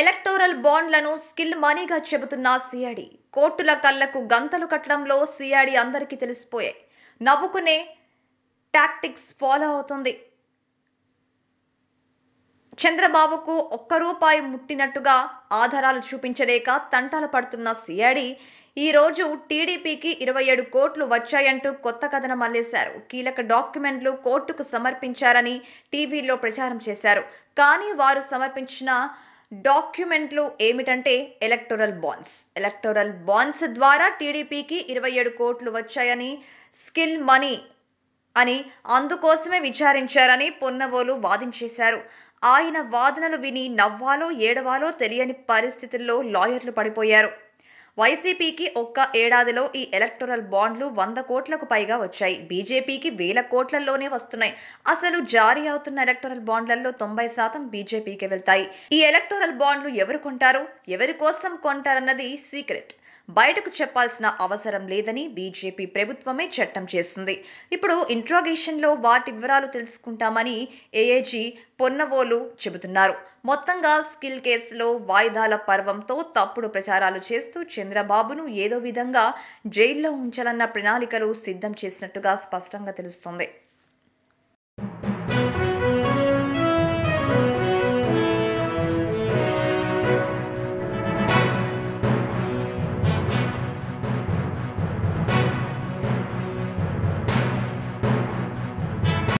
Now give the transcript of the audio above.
electoral బాండ్లను skill మనీగా చెబుతున్న సిఐడి కోర్టుల కళ్లకు గంతలు కట్టడంలో సిఐడి అందరికీ తెలిసిపోయాయి నవ్వుకునే టాక్టిక్స్ ఫాలో అవుతుంది చంద్రబాబుకు ఒక్క రూపాయి ముట్టినట్టుగా ఆధారాలు చూపించలేక తంటాలు పడుతున్న సిఐడి ఈరోజు టీడీపీకి ఇరవై ఏడు కోట్లు వచ్చాయంటూ కొత్త కథనం అల్లేశారు కీలక డాక్యుమెంట్లు కోర్టుకు సమర్పించారని టీవీలో ప్రచారం చేశారు కానీ వారు సమర్పించిన డాక్యుమెంట్లు ఏమిటంటే ఎలక్టోరల్ బాండ్స్ ఎలక్టోరల్ బాండ్స్ ద్వారా టీడీపీకి ఇరవై ఏడు కోట్లు వచ్చాయని స్కిల్ మనీ అని అందుకోసమే విచారించారని పొన్నవోలు వాదించేశారు ఆయన వాదనలు విని నవ్వాలో ఏడవాలో తెలియని పరిస్థితుల్లో లాయర్లు పడిపోయారు వైసీపీకి ఒక్క ఏడాదిలో ఈ ఎలక్టోరల్ బాండ్లు వంద కోట్లకు పైగా వచ్చాయి బీజేపీకి వేల కోట్లలోనే వస్తున్నాయి అసలు జారీ అవుతున్న ఎలక్టోరల్ బాండ్లలో తొంభై శాతం బీజేపీకి వెళ్తాయి ఈ ఎలక్టోరల్ బాండ్లు ఎవరు కొంటారు ఎవరి కోసం కొంటారన్నది సీక్రెట్ బయటకు చెప్పాల్సిన అవసరం లేదని బీజేపీ ప్రభుత్వమే చట్టం చేసింది ఇప్పుడు ఇంట్రాగేషన్లో వాటి వివరాలు తెలుసుకుంటామని ఏఏజీ పొన్నవోలు చెబుతున్నారు మొత్తంగా స్కిల్ కేసులో వాయిదాల పర్వంతో తప్పుడు ప్రచారాలు చేస్తూ చంద్రబాబును ఏదో విధంగా జైల్లో ఉంచాలన్న ప్రణాళికలు సిద్ధం చేసినట్టుగా స్పష్టంగా తెలుస్తోంది